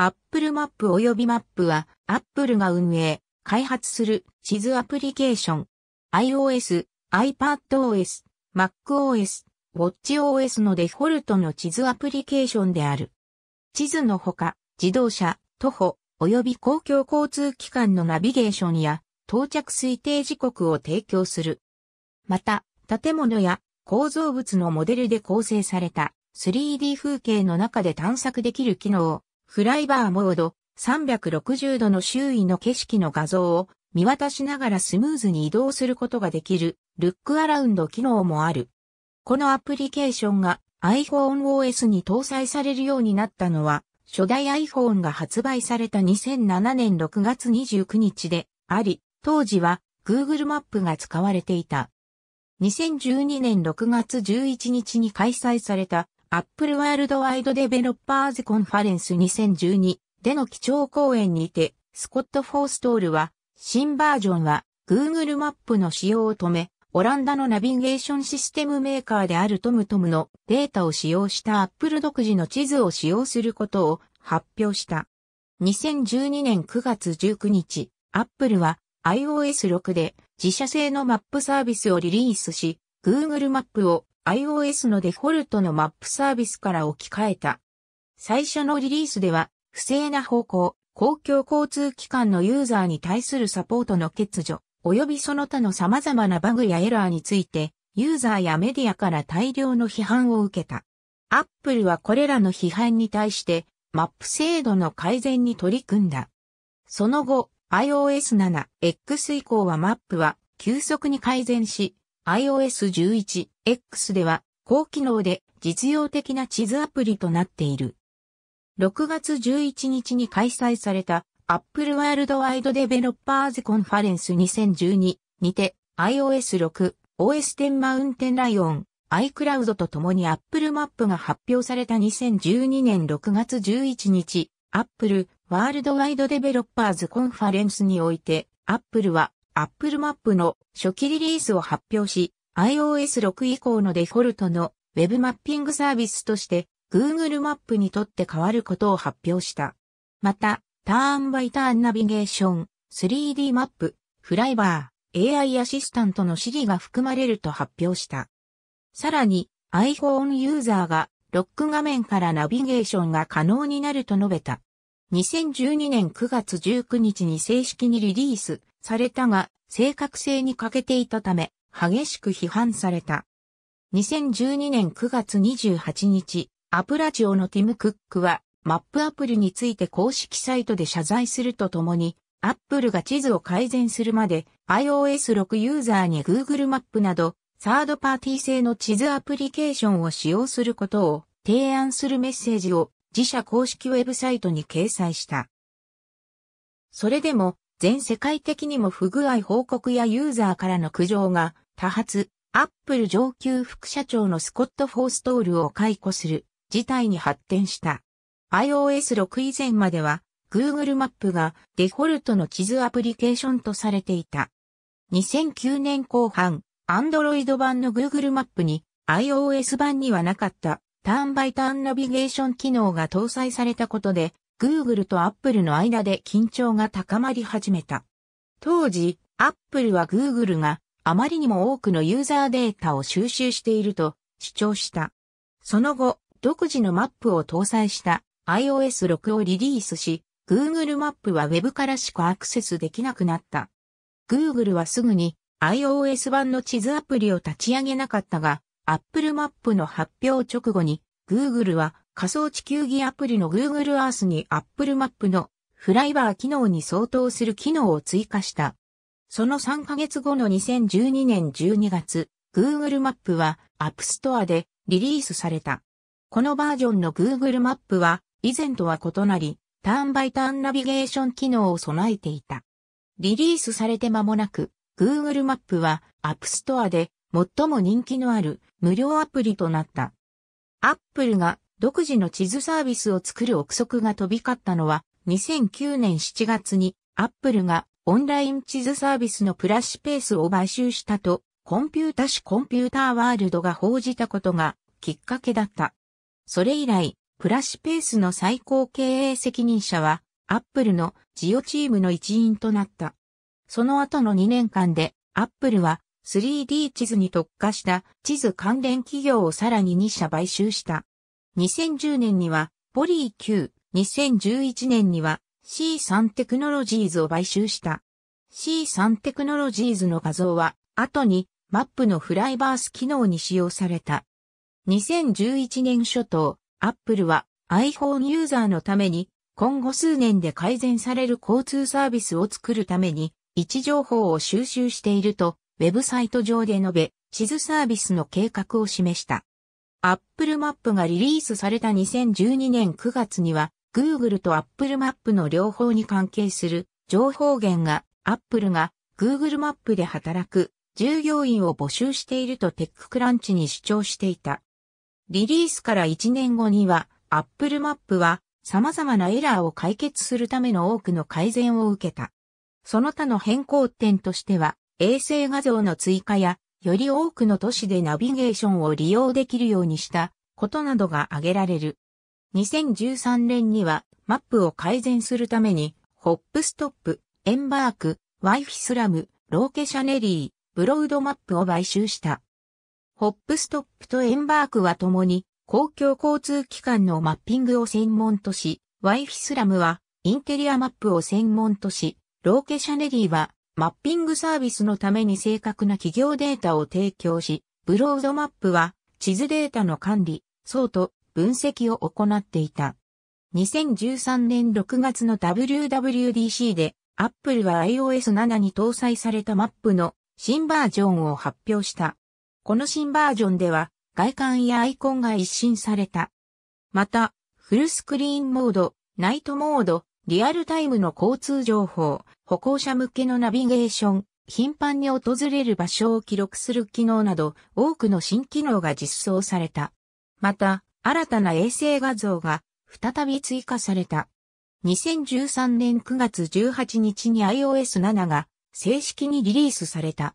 Apple マップ及びマップは Apple が運営、開発する地図アプリケーション。iOS、iPadOS、MacOS、WatchOS のデフォルトの地図アプリケーションである。地図のほか、自動車、徒歩、及び公共交通機関のナビゲーションや到着推定時刻を提供する。また、建物や構造物のモデルで構成された 3D 風景の中で探索できる機能、フライバーモード360度の周囲の景色の画像を見渡しながらスムーズに移動することができるルックアラウンド機能もある。このアプリケーションが iPhoneOS に搭載されるようになったのは初代 iPhone が発売された2007年6月29日であり、当時は Google マップが使われていた。2012年6月11日に開催されたアップルワールドワイドデベロッパーズコンファレンス2012での基調講演にて、スコット・フォーストールは、新バージョンは Google マップの使用を止め、オランダのナビゲーションシステムメーカーであるトムトムのデータを使用したアップル独自の地図を使用することを発表した。2012年9月19日、アップルは iOS6 で自社製のマップサービスをリリースし、Google マップを iOS のデフォルトのマップサービスから置き換えた。最初のリリースでは、不正な方向、公共交通機関のユーザーに対するサポートの欠如、及びその他の様々なバグやエラーについて、ユーザーやメディアから大量の批判を受けた。Apple はこれらの批判に対して、マップ制度の改善に取り組んだ。その後、iOS 7X 以降はマップは急速に改善し、iOS 11X では高機能で実用的な地図アプリとなっている。6月11日に開催された Apple World Wide Developers Conference 2012にて iOS 6、OS 10 Mountain l iCloud o n i と共に Apple Map が発表された2012年6月11日、Apple World Wide Developers Conference において Apple は Apple Map の初期リリースを発表し、iOS6 以降のデフォルトの Web マッピングサービスとして Google マップにとって変わることを発表した。また、ターンバイターンナビゲーション、3D マップ、フライバー、AI アシスタントの Siri が含まれると発表した。さらに、iPhone ユーザーがロック画面からナビゲーションが可能になると述べた。2012年9月19日に正式にリリースされたが、正確性に欠けていたため、激しく批判された。2012年9月28日、アプラジオのティム・クックは、マップアプリについて公式サイトで謝罪するとともに、アップルが地図を改善するまで iOS6 ユーザーに Google マップなどサードパーティー製の地図アプリケーションを使用することを提案するメッセージを自社公式ウェブサイトに掲載した。それでも全世界的にも不具合報告やユーザーからの苦情が多発、アップル上級副社長のスコット・フォーストールを解雇する事態に発展した。iOS6 以前までは Google マップがデフォルトの地図アプリケーションとされていた。2009年後半、Android 版の Google マップに iOS 版にはなかったターンバイターンナビゲーション機能が搭載されたことで Google と Apple の間で緊張が高まり始めた。当時、Apple は Google があまりにも多くのユーザーデータを収集していると主張した。その後、独自のマップを搭載した iOS6 をリリースし、Google マップは Web からしかアクセスできなくなった。Google はすぐに iOS 版の地図アプリを立ち上げなかったが、Apple マップの発表直後に Google は仮想地球儀アプリの Google Earth に Apple Map のフライバー機能に相当する機能を追加した。その3ヶ月後の2012年12月、Google マップは App Store でリリースされた。このバージョンの Google マップは以前とは異なり、ターンバイターンナビゲーション機能を備えていた。リリースされて間もなく、Google マップは App Store で最も人気のある無料アプリとなった。Apple が独自の地図サービスを作る憶測が飛び交ったのは、2009年7月に、アップルがオンライン地図サービスのプラッシュペースを買収したと、コンピュータ種コンピューターワールドが報じたことがきっかけだった。それ以来、プラッシュペースの最高経営責任者は、アップルのジオチームの一員となった。その後の2年間で、アップルは 3D 地図に特化した地図関連企業をさらに2社買収した。2010年には、ポリー Q、2011年には C3 テクノロジーズを買収した。C3 テクノロジーズの画像は、後にマップのフライバース機能に使用された。2011年初頭、Apple は iPhone ユーザーのために今後数年で改善される交通サービスを作るために位置情報を収集しているとウェブサイト上で述べ地図サービスの計画を示した。Apple マップがリリースされた2012年9月には、Google と Apple マップの両方に関係する情報源が Apple が Google マップで働く従業員を募集しているとテッククランチに主張していた。リリースから1年後には Apple マップは様々なエラーを解決するための多くの改善を受けた。その他の変更点としては衛星画像の追加やより多くの都市でナビゲーションを利用できるようにしたことなどが挙げられる。2013年にはマップを改善するために、ホップストップ、エンバーク、ワイフィスラム、ローケシャネリー、ブロードマップを買収した。ホップストップとエンバークは共に公共交通機関のマッピングを専門とし、ワイフィスラムはインテリアマップを専門とし、ローケシャネリーはマッピングサービスのために正確な企業データを提供し、ブロードマップは地図データの管理、相と分析を行っていた。2013年6月の WWDC で、Apple は iOS7 に搭載されたマップの新バージョンを発表した。この新バージョンでは、外観やアイコンが一新された。また、フルスクリーンモード、ナイトモード、リアルタイムの交通情報、歩行者向けのナビゲーション、頻繁に訪れる場所を記録する機能など多くの新機能が実装された。また、新たな衛星画像が再び追加された。2013年9月18日に iOS7 が正式にリリースされた。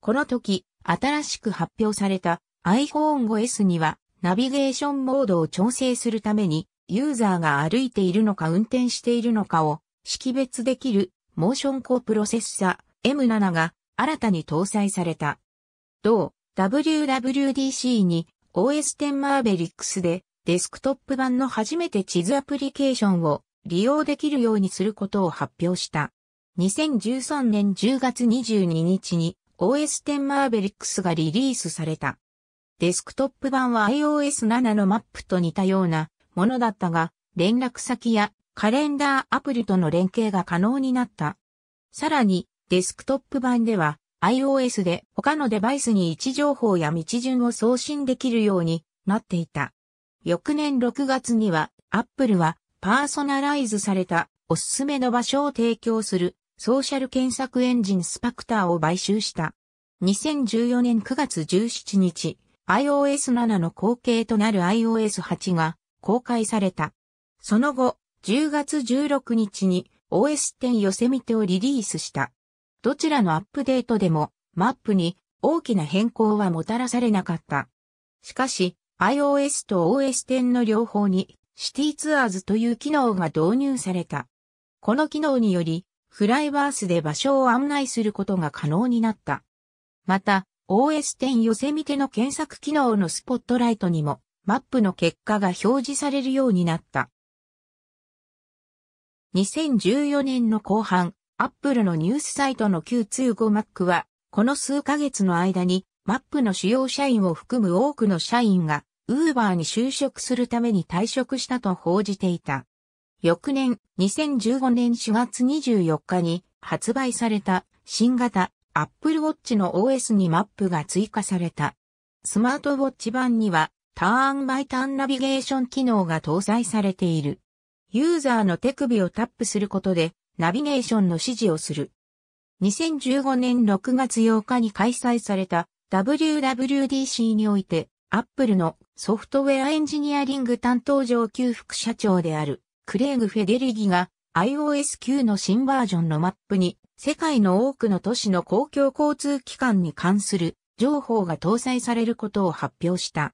この時、新しく発表された iPhone5S にはナビゲーションモードを調整するためにユーザーが歩いているのか運転しているのかを識別できるモーションコープロセッサ M7 が新たに搭載された。同 WWDC に OS10 マーベリックスでデスクトップ版の初めて地図アプリケーションを利用できるようにすることを発表した。2013年10月22日に OS10 マーベリックスがリリースされた。デスクトップ版は iOS7 のマップと似たようなものだったが、連絡先やカレンダーアプリとの連携が可能になった。さらに、デスクトップ版では iOS で他のデバイスに位置情報や道順を送信できるようになっていた。翌年6月には Apple はパーソナライズされたおすすめの場所を提供するソーシャル検索エンジンスパクターを買収した。2014年9月17日、iOS7 の後継となる iOS8 が公開された。その後、10月16日に OS10 ヨセミテをリリースした。どちらのアップデートでもマップに大きな変更はもたらされなかった。しかし iOS と OS10 の両方にシティツアーズという機能が導入された。この機能によりフライバースで場所を案内することが可能になった。また OS10 寄せ見ての検索機能のスポットライトにもマップの結果が表示されるようになった。2014年の後半、アップルのニュースサイトの Q25Mac は、この数ヶ月の間に、マップの主要社員を含む多くの社員が、ウーバーに就職するために退職したと報じていた。翌年、2015年4月24日に発売された新型 Apple Watch の OS にマップが追加された。スマートウォッチ版にはターンバイターンナビゲーション機能が搭載されている。ユーザーの手首をタップすることで、ナビゲーションの指示をする。2015年6月8日に開催された WWDC において、Apple のソフトウェアエンジニアリング担当上級副社長であるクレイグ・フェデリギが iOS9 の新バージョンのマップに世界の多くの都市の公共交通機関に関する情報が搭載されることを発表した。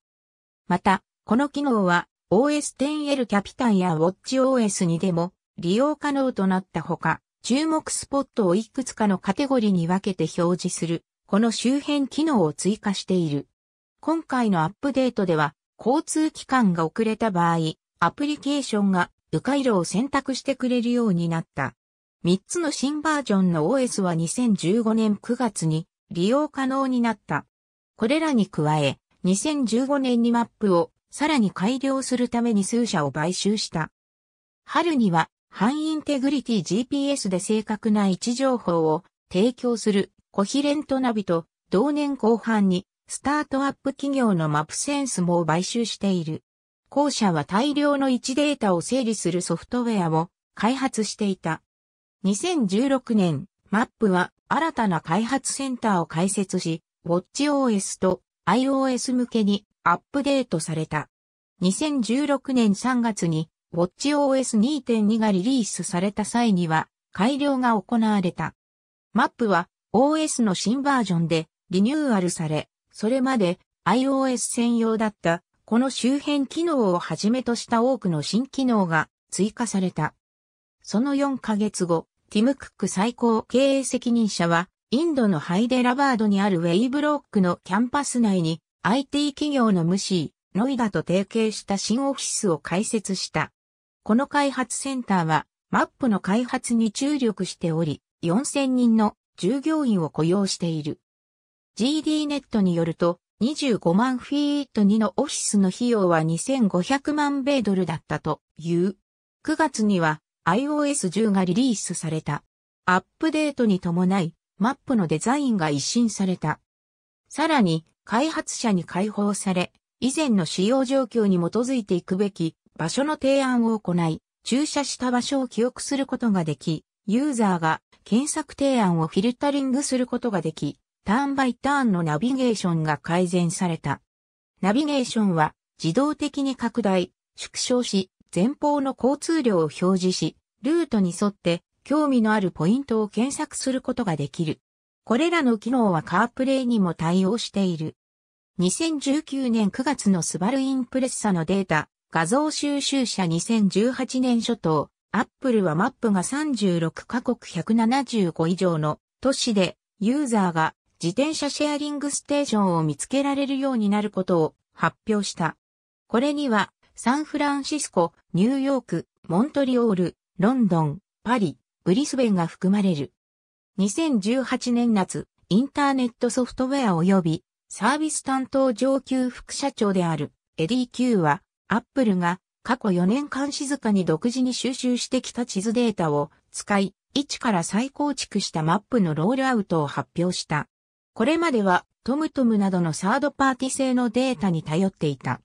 また、この機能は OS10L キャピタンや WatchOS にでも利用可能となったほか、注目スポットをいくつかのカテゴリーに分けて表示する、この周辺機能を追加している。今回のアップデートでは、交通機関が遅れた場合、アプリケーションが迂回路を選択してくれるようになった。3つの新バージョンの OS は2015年9月に利用可能になった。これらに加え、2015年にマップをさらに改良するために数社を買収した。春には、ハイインテグリティ GPS で正確な位置情報を提供するコヒレントナビと、同年後半にスタートアップ企業のマップセンスも買収している。後者は大量の位置データを整理するソフトウェアを開発していた。2016年、マップは新たな開発センターを開設し、ウォッチ o s と iOS 向けにアップデートされた。2016年3月に WatchOS 2.2がリリースされた際には改良が行われた。マップは OS の新バージョンでリニューアルされ、それまで iOS 専用だったこの周辺機能をはじめとした多くの新機能が追加された。その4ヶ月後、ティム・クック最高経営責任者はインドのハイデラバードにあるウェイブロックのキャンパス内に IT 企業のムシー、ノイダと提携した新オフィスを開設した。この開発センターは、マップの開発に注力しており、4000人の従業員を雇用している。GD ネットによると、25万フィート2のオフィスの費用は2500万米ドルだったという。9月には iOS10 がリリースされた。アップデートに伴い、マップのデザインが一新された。さらに、開発者に解放され、以前の使用状況に基づいていくべき場所の提案を行い、駐車した場所を記憶することができ、ユーザーが検索提案をフィルタリングすることができ、ターンバイターンのナビゲーションが改善された。ナビゲーションは自動的に拡大、縮小し、前方の交通量を表示し、ルートに沿って興味のあるポイントを検索することができる。これらの機能はカープレイにも対応している。2019年9月のスバルインプレッサのデータ、画像収集者2018年初頭、アップルはマップが36カ国175以上の都市でユーザーが自転車シェアリングステーションを見つけられるようになることを発表した。これにはサンフランシスコ、ニューヨーク、モントリオール、ロンドン、パリ、ブリスベンが含まれる。2018年夏、インターネットソフトウェア及びサービス担当上級副社長であるエディ・キューは、アップルが過去4年間静かに独自に収集してきた地図データを使い、一から再構築したマップのロールアウトを発表した。これまではトムトムなどのサードパーティ製のデータに頼っていた。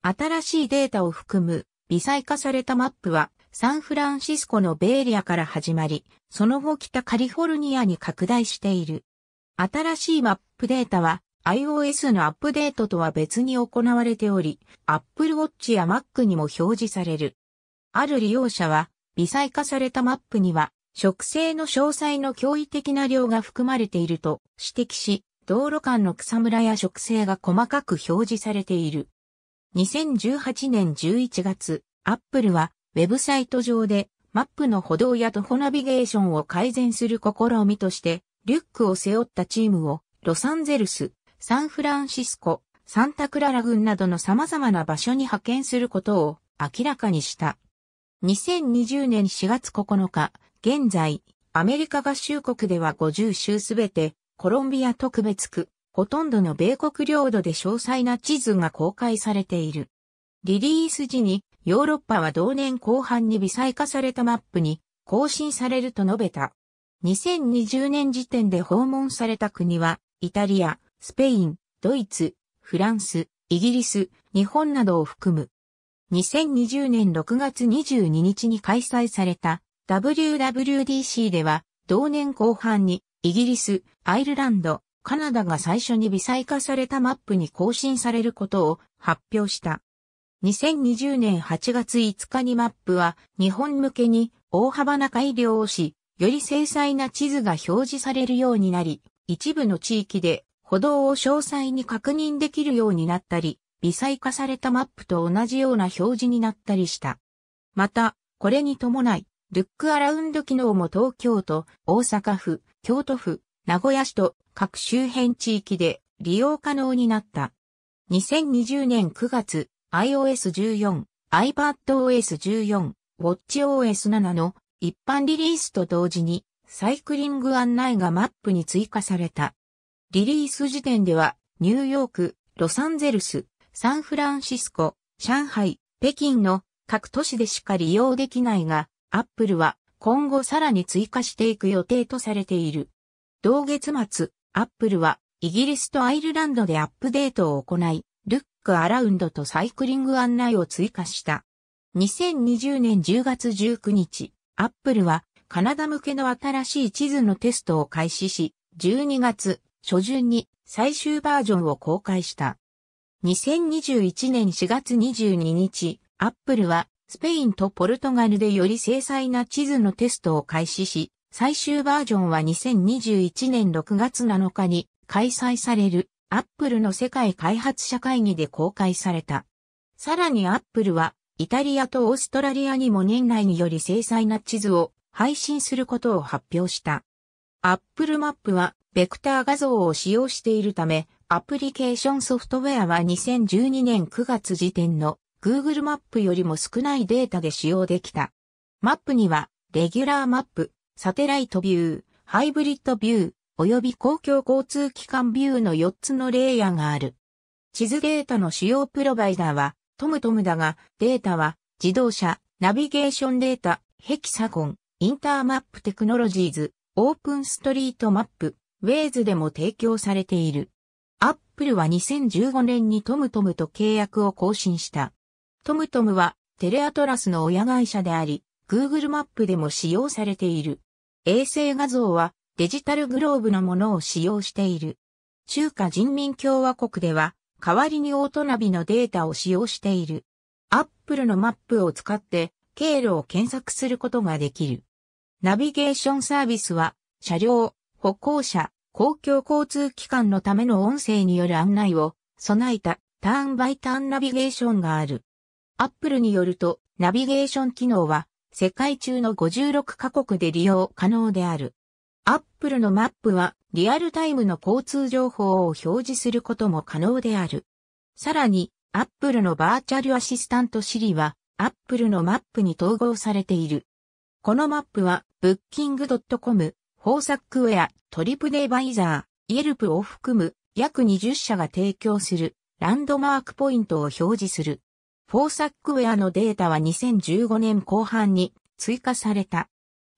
新しいデータを含む微細化されたマップはサンフランシスコのベイエリアから始まり、その後北カリフォルニアに拡大している。新しいマップデータは iOS のアップデートとは別に行われており、Apple Watch や Mac にも表示される。ある利用者は、微細化されたマップには、植生の詳細の驚異的な量が含まれていると指摘し、道路間の草むらや植生が細かく表示されている。2018年11月、Apple はウェブサイト上でマップの歩道や徒歩ナビゲーションを改善する試みとして、リュックを背負ったチームをロサンゼルス、サンフランシスコ、サンタクララ郡などの様々な場所に派遣することを明らかにした。2020年4月9日、現在、アメリカ合衆国では50州すべて、コロンビア特別区、ほとんどの米国領土で詳細な地図が公開されている。リリース時にヨーロッパは同年後半に微細化されたマップに更新されると述べた。2020年時点で訪問された国は、イタリア、スペイン、ドイツ、フランス、イギリス、日本などを含む。2020年6月22日に開催された WWDC では、同年後半にイギリス、アイルランド、カナダが最初に微細化されたマップに更新されることを発表した。2020年8月5日にマップは日本向けに大幅な改良をし、より精細な地図が表示されるようになり、一部の地域で歩道を詳細に確認できるようになったり、微細化されたマップと同じような表示になったりした。また、これに伴い、ルックアラウンド機能も東京都、大阪府、京都府、名古屋市と各周辺地域で利用可能になった。2020年9月、iOS 14、iPadOS 14、WatchOS 7の一般リリースと同時にサイクリング案内がマップに追加された。リリース時点ではニューヨーク、ロサンゼルス、サンフランシスコ、上海、北京の各都市でしか利用できないが、Apple は今後さらに追加していく予定とされている。同月末、Apple はイギリスとアイルランドでアップデートを行い、クアラウンドとサイクリング案内を追加した。2020年10月19日、アップルはカナダ向けの新しい地図のテストを開始し、12月初旬に最終バージョンを公開した。2021年4月22日、アップルはスペインとポルトガルでより精細な地図のテストを開始し、最終バージョンは2021年6月7日に開催されるアップルの世界開発者会議で公開された。さらにアップルは、イタリアとオーストラリアにも年内により精細な地図を配信することを発表した。アップルマップは、ベクター画像を使用しているため、アプリケーションソフトウェアは2012年9月時点の Google マップよりも少ないデータで使用できた。マップには、レギュラーマップ、サテライトビュー、ハイブリッドビュー、及び公共交通機関ビューの4つのレイヤーがある。地図データの主要プロバイダーは、トムトムだが、データは、自動車、ナビゲーションデータ、ヘキサゴン、インターマップテクノロジーズ、オープンストリートマップ、ウェイズでも提供されている。アップルは2015年にトムトムと契約を更新した。トムトムはテレアトラスの親会社であり、Google マップでも使用されている。衛星画像はデジタルグローブのものを使用している。中華人民共和国では、代わりにオートナビのデータを使用している。アップルのマップを使って経路を検索することができる。ナビゲーションサービスは、車両、歩行者、公共交通機関のための音声による案内を備えたターンバイターンナビゲーションがある。アップルによると、ナビゲーション機能は世界中の56カ国で利用可能である。Apple のマップはリアルタイムの交通情報を表示することも可能である。さらに Apple のバーチャルアシスタント Siri は Apple のマップに統合されている。このマップは Booking.com、ックウェア、トリプデバイザー、Yelp を含む約20社が提供するランドマークポイントを表示する。フォーサックウェアのデータは2015年後半に追加された。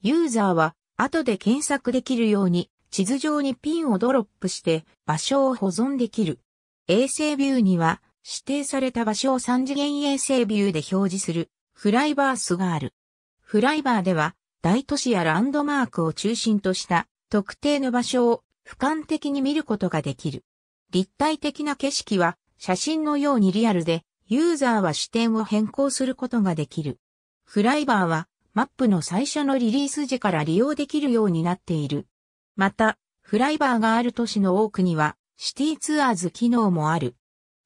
ユーザーは後で検索できるように地図上にピンをドロップして場所を保存できる。衛星ビューには指定された場所を3次元衛星ビューで表示するフライバースがある。フライバーでは大都市やランドマークを中心とした特定の場所を俯瞰的に見ることができる。立体的な景色は写真のようにリアルでユーザーは視点を変更することができる。フライバーはマップの最初のリリース時から利用できるようになっている。また、フライバーがある都市の多くには、シティツアーズ機能もある。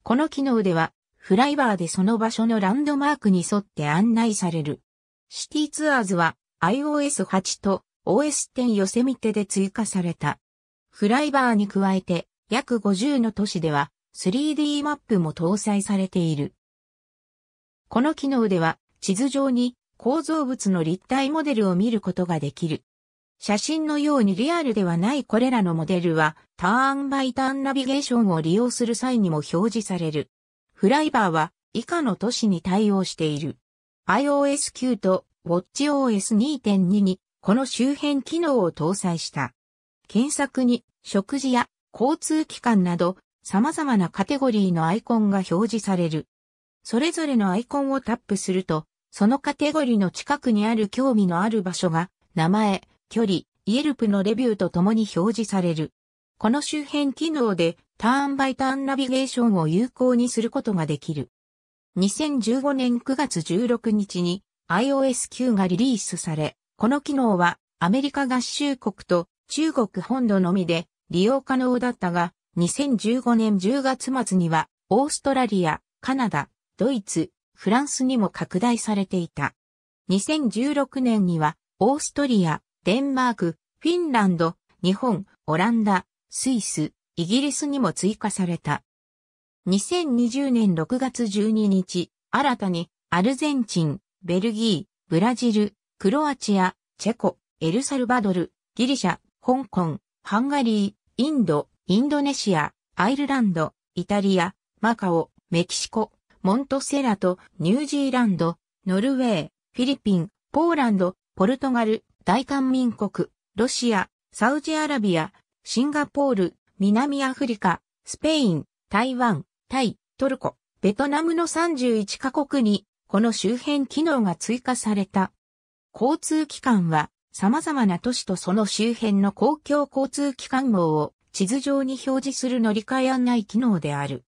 この機能では、フライバーでその場所のランドマークに沿って案内される。シティツアーズは iOS8 と OS10 ヨせみてで追加された。フライバーに加えて約50の都市では 3D マップも搭載されている。この機能では地図上に構造物の立体モデルを見ることができる。写真のようにリアルではないこれらのモデルは、ターンバイターンナビゲーションを利用する際にも表示される。フライバーは以下の都市に対応している。iOS 9と WatchOS 2.2にこの周辺機能を搭載した。検索に食事や交通機関など様々なカテゴリーのアイコンが表示される。それぞれのアイコンをタップするとそのカテゴリの近くにある興味のある場所が、名前、距離、イエルプのレビューとともに表示される。この周辺機能で、ターンバイターンナビゲーションを有効にすることができる。2015年9月16日に iOS9 がリリースされ、この機能はアメリカ合衆国と中国本土のみで利用可能だったが、2015年10月末にはオーストラリア、カナダ、ドイツ、フランスにも拡大されていた。2016年には、オーストリア、デンマーク、フィンランド、日本、オランダ、スイス、イギリスにも追加された。2020年6月12日、新たにアルゼンチン、ベルギー、ブラジル、クロアチア、チェコ、エルサルバドル、ギリシャ、香港、ハンガリー、インド、インドネシア、アイルランド、イタリア、マカオ、メキシコ、モントセラト、ニュージーランド、ノルウェー、フィリピン、ポーランド、ポルトガル、大韓民国、ロシア、サウジアラビア、シンガポール、南アフリカ、スペイン、台湾、タイ、トルコ、ベトナムの31カ国に、この周辺機能が追加された。交通機関は、様々な都市とその周辺の公共交通機関網を地図上に表示する乗り換え案内機能である。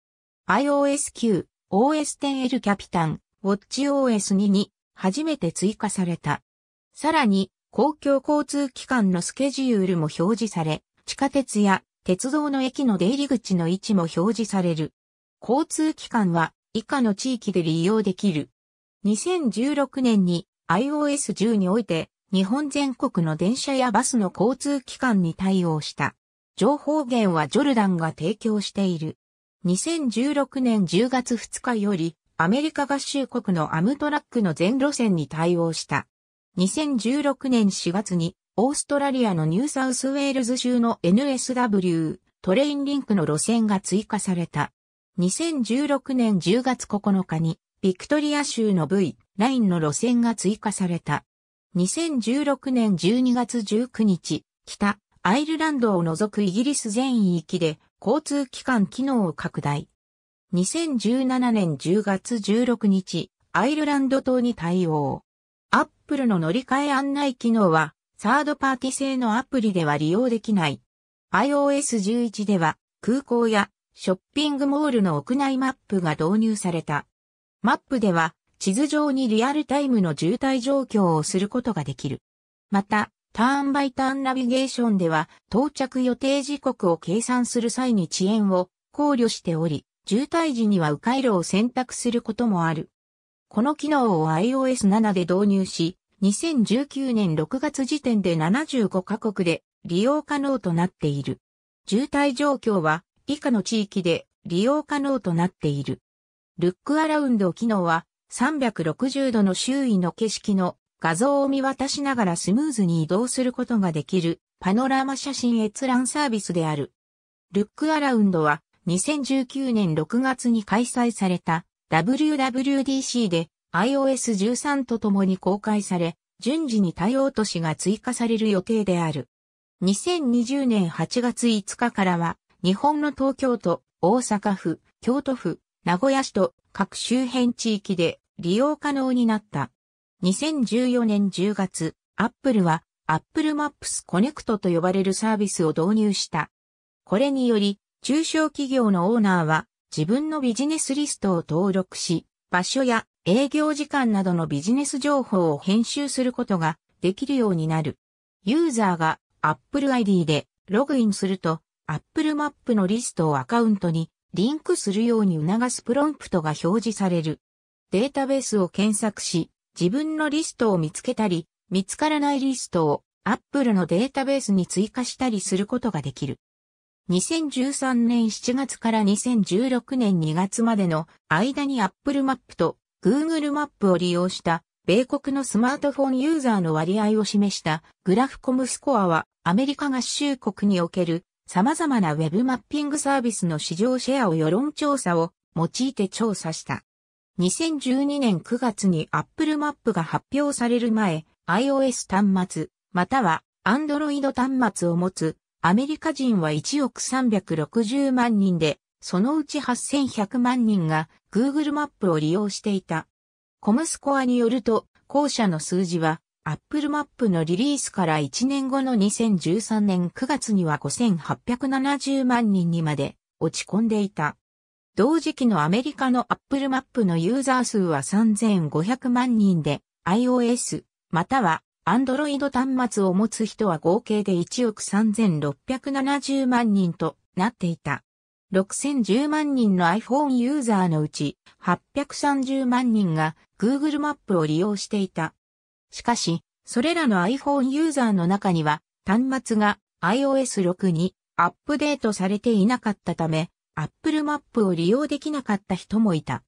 iOS 9 OS10L キャピタン、ウォッチ o s 2に初めて追加された。さらに、公共交通機関のスケジュールも表示され、地下鉄や鉄道の駅の出入り口の位置も表示される。交通機関は以下の地域で利用できる。2016年に iOS10 において日本全国の電車やバスの交通機関に対応した。情報源はジョルダンが提供している。2016年10月2日より、アメリカ合衆国のアムトラックの全路線に対応した。2016年4月に、オーストラリアのニューサウスウェールズ州の NSW トレインリンクの路線が追加された。2016年10月9日に、ビクトリア州の V ラインの路線が追加された。2016年12月19日、北アイルランドを除くイギリス全域で交通機関機能を拡大。2017年10月16日、アイルランド島に対応。アップルの乗り換え案内機能は、サードパーティ製のアプリでは利用できない。iOS11 では、空港やショッピングモールの屋内マップが導入された。マップでは、地図上にリアルタイムの渋滞状況をすることができる。また、ターンバイターンナビゲーションでは、到着予定時刻を計算する際に遅延を考慮しており、渋滞時には迂回路を選択することもある。この機能を iOS7 で導入し、2019年6月時点で75カ国で利用可能となっている。渋滞状況は以下の地域で利用可能となっている。ルックアラウンド機能は360度の周囲の景色の画像を見渡しながらスムーズに移動することができるパノラマ写真閲覧サービスである。ルックアラウンドは2019年6月に開催された WWDC で iOS13 とともに公開され、順次に対応都市が追加される予定である。2020年8月5日からは、日本の東京都、大阪府、京都府、名古屋市と各周辺地域で利用可能になった。2014年10月、アップルは Apple Maps Connect と呼ばれるサービスを導入した。これにより、中小企業のオーナーは自分のビジネスリストを登録し、場所や営業時間などのビジネス情報を編集することができるようになる。ユーザーが Apple ID でログインすると Apple マップのリストをアカウントにリンクするように促すプロンプトが表示される。データベースを検索し、自分のリストを見つけたり、見つからないリストを Apple のデータベースに追加したりすることができる。2013年7月から2016年2月までの間に Apple マップと Google マップを利用した米国のスマートフォンユーザーの割合を示したグラフコムスコアはアメリカ合衆国における様々なウェブマッピングサービスの市場シェアを世論調査を用いて調査した。2012年9月に Apple マップが発表される前、iOS 端末、または Android 端末を持つアメリカ人は1億360万人で、そのうち8100万人が Google マップを利用していた。コムスコアによると、後者の数字は Apple マップのリリースから1年後の2013年9月には5870万人にまで落ち込んでいた。同時期のアメリカの Apple マップのユーザー数は3500万人で、iOS または Android 端末を持つ人は合計で1億3670万人となっていた。6010万人の iPhone ユーザーのうち830万人が Google マップを利用していた。しかし、それらの iPhone ユーザーの中には端末が iOS6 にアップデートされていなかったため、Apple マップを利用できなかった人もいた。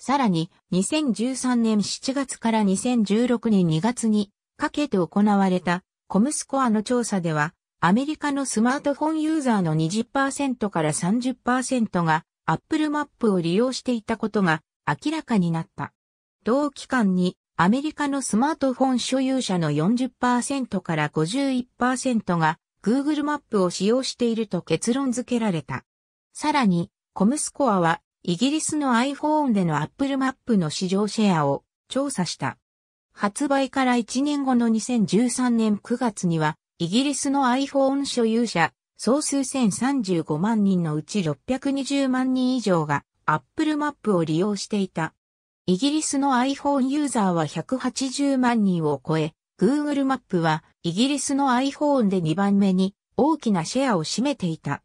さらに、2013年7月から2016年2月にかけて行われたコムスコアの調査では、アメリカのスマートフォンユーザーの20%から30%が Apple マップを利用していたことが明らかになった。同期間にアメリカのスマートフォン所有者の40%から51%が Google マップを使用していると結論付けられた。さらに、コムスコアは、イギリスの iPhone での Apple マップの市場シェアを調査した。発売から1年後の2013年9月には、イギリスの iPhone 所有者、総数1035万人のうち620万人以上が Apple マップを利用していた。イギリスの iPhone ユーザーは180万人を超え、Google マップはイギリスの iPhone で2番目に大きなシェアを占めていた。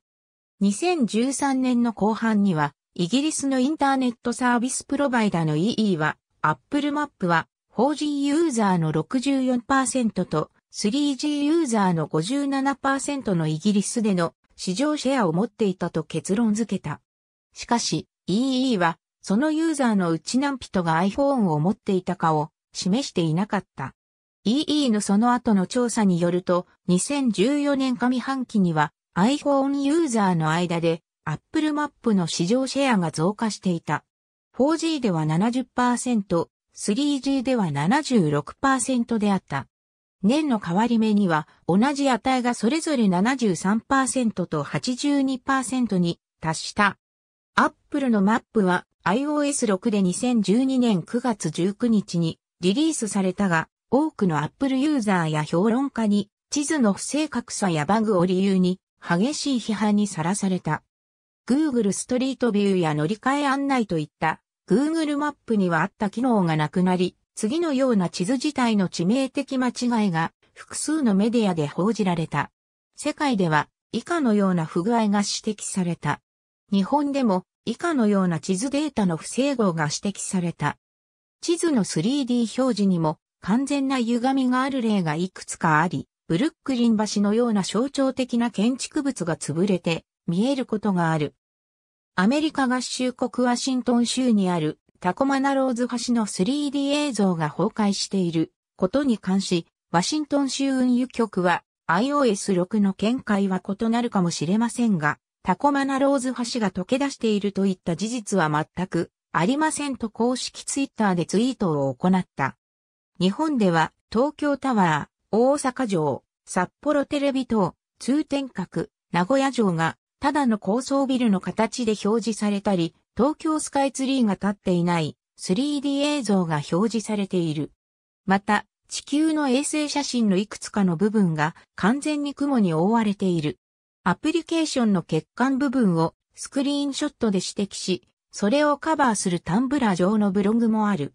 2013年の後半には、イギリスのインターネットサービスプロバイダーの EE は、Apple Map は 4G ユーザーの64%と 3G ユーザーの57%のイギリスでの市場シェアを持っていたと結論付けた。しかし EE はそのユーザーのうち何人が iPhone を持っていたかを示していなかった。EE のその後の調査によると2014年上半期には iPhone ユーザーの間で Apple マップの市場シェアが増加していた。4G では70%、3G では76%であった。年の変わり目には同じ値がそれぞれ73%と82%に達した。アップルのマップは iOS6 で2012年9月19日にリリースされたが、多くの Apple ユーザーや評論家に地図の不正確さやバグを理由に激しい批判にさらされた。Google ストリートビューや乗り換え案内といった Google マップにはあった機能がなくなり、次のような地図自体の致命的間違いが複数のメディアで報じられた。世界では以下のような不具合が指摘された。日本でも以下のような地図データの不整合が指摘された。地図の 3D 表示にも完全な歪みがある例がいくつかあり、ブルックリン橋のような象徴的な建築物が潰れて見えることがある。アメリカ合衆国ワシントン州にあるタコマナローズ橋の 3D 映像が崩壊していることに関し、ワシントン州運輸局は iOS6 の見解は異なるかもしれませんが、タコマナローズ橋が溶け出しているといった事実は全くありませんと公式ツイッターでツイートを行った。日本では東京タワー、大阪城、札幌テレビ塔、通天閣、名古屋城が、ただの高層ビルの形で表示されたり、東京スカイツリーが立っていない 3D 映像が表示されている。また、地球の衛星写真のいくつかの部分が完全に雲に覆われている。アプリケーションの欠陥部分をスクリーンショットで指摘し、それをカバーするタンブラー上のブログもある。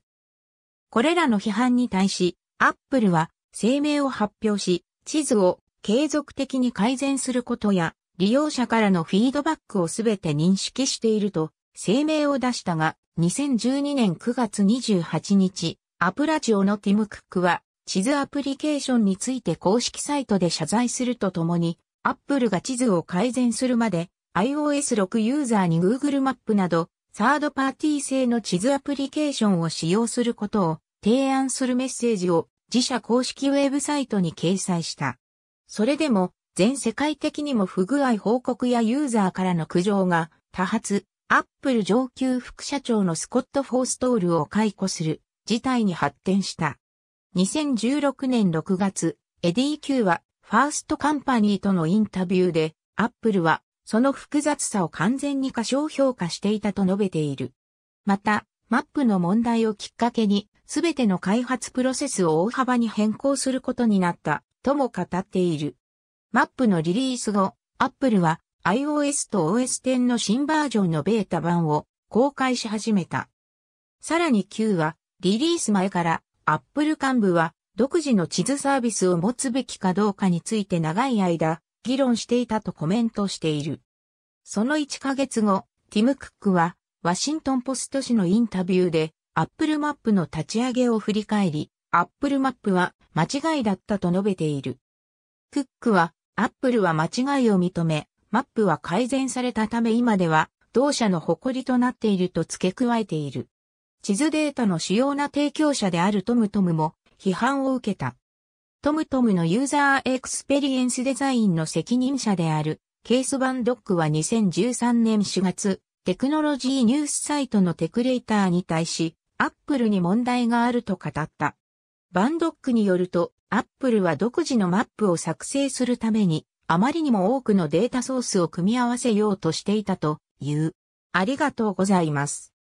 これらの批判に対し、アップルは声明を発表し、地図を継続的に改善することや、利用者からのフィードバックをすべて認識していると声明を出したが、2012年9月28日、アプラチオのティム・クックは、地図アプリケーションについて公式サイトで謝罪するとともに、アップルが地図を改善するまで、iOS6 ユーザーに Google マップなど、サードパーティー製の地図アプリケーションを使用することを提案するメッセージを自社公式ウェブサイトに掲載した。それでも、全世界的にも不具合報告やユーザーからの苦情が多発、アップル上級副社長のスコット・フォーストールを解雇する事態に発展した。2016年6月、エディ・キューはファーストカンパニーとのインタビューで、アップルはその複雑さを完全に過小評価していたと述べている。また、マップの問題をきっかけに、すべての開発プロセスを大幅に変更することになった、とも語っている。マップのリリース後、Apple は iOS と OS10 の新バージョンのベータ版を公開し始めた。さらに Q は、リリース前から Apple 幹部は独自の地図サービスを持つべきかどうかについて長い間議論していたとコメントしている。その1ヶ月後、ティム・クックはワシントンポスト紙のインタビューでアップルマップの立ち上げを振り返り、アップルマップは間違いだったと述べている。クックは、アップルは間違いを認め、マップは改善されたため今では、同社の誇りとなっていると付け加えている。地図データの主要な提供者であるトムトムも批判を受けた。トムトムのユーザーエクスペリエンスデザインの責任者であるケースバンドックは2013年4月、テクノロジーニュースサイトのテクレーターに対し、アップルに問題があると語った。バンドックによると、アップルは独自のマップを作成するために、あまりにも多くのデータソースを組み合わせようとしていたという。ありがとうございます。